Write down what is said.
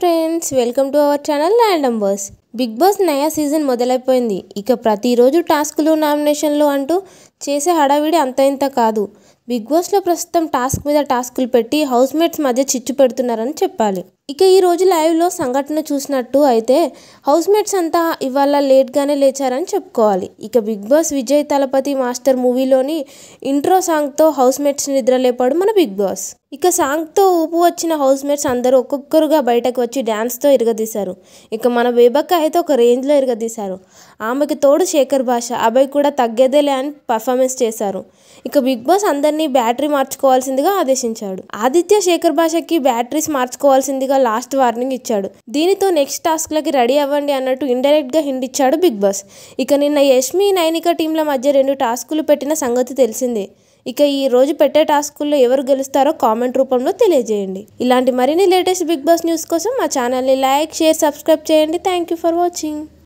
friends welcome to our channel land numbers Bigg Boss నయా season మొదలైపోయింది ఇక ప్రతిరోజు టాస్క్లు నామినేషన్లు అంటూ చేసే హడావిడి అంత ఇంత కాదు బిగ్ బాస్లో ప్రస్తుతం టాస్క్ మీద టాస్కులు పెట్టి హౌస్మేట్స్ మధ్య చిచ్చు పెడుతున్నారని చెప్పాలి ఇక ఈ రోజు లైవ్లో సంఘటన చూసినట్టు అయితే హౌస్మేట్స్ అంతా ఇవాళ లేట్గానే లేచారని చెప్పుకోవాలి ఇక Bigg Boss Vijay Thalapathy Master మూవీలోని ఇంట్రో సాంగ్తో హౌస్మేట్స్ నిద్రలేపాడు మన బిగ్ బాస్ ఇక సాంగ్తో ఊపు వచ్చిన హౌస్మేట్స్ అందరూ ఒక్కొక్కరుగా బయటకు వచ్చి డ్యాన్స్తో ఇరగదీశారు ఇక మన వేబక్క అయితే ఒక రేంజ్లో ఇరగదీశారు ఆమెకి తోడు శేఖర్ భాష అభయ్ కూడా తగ్గేదేలే అని పర్ఫార్మెన్స్ చేశారు ఇక బిగ్ బాస్ అందరినీ బ్యాటరీ మార్చుకోవాల్సిందిగా ఆదేశించాడు ఆదిత్య శేఖర్ భాషకి బ్యాటరీస్ మార్చుకోవాల్సిందిగా గా లాస్ట్ వార్నింగ్ ఇచ్చాడు దీనితో నెక్స్ట్ టాస్క్లకి రెడీ అవ్వండి అన్నట్టు ఇండైరెక్ట్గా హింట్ ఇచ్చాడు బిగ్ బాస్ ఇక నిన్న యష్మి నైనిక టీంల మధ్య రెండు టాస్కులు పెట్టిన సంగతి తెలిసిందే ఇక ఈ రోజు పెట్టే టాస్కుల్లో ఎవరు గెలుస్తారో కామెంట్ రూపంలో తెలియజేయండి ఇలాంటి మరిన్ని లేటెస్ట్ బిగ్ బాస్ న్యూస్ కోసం మా ఛానల్ని లైక్ షేర్ సబ్స్క్రైబ్ చేయండి థ్యాంక్ యూ ఫర్ వాచింగ్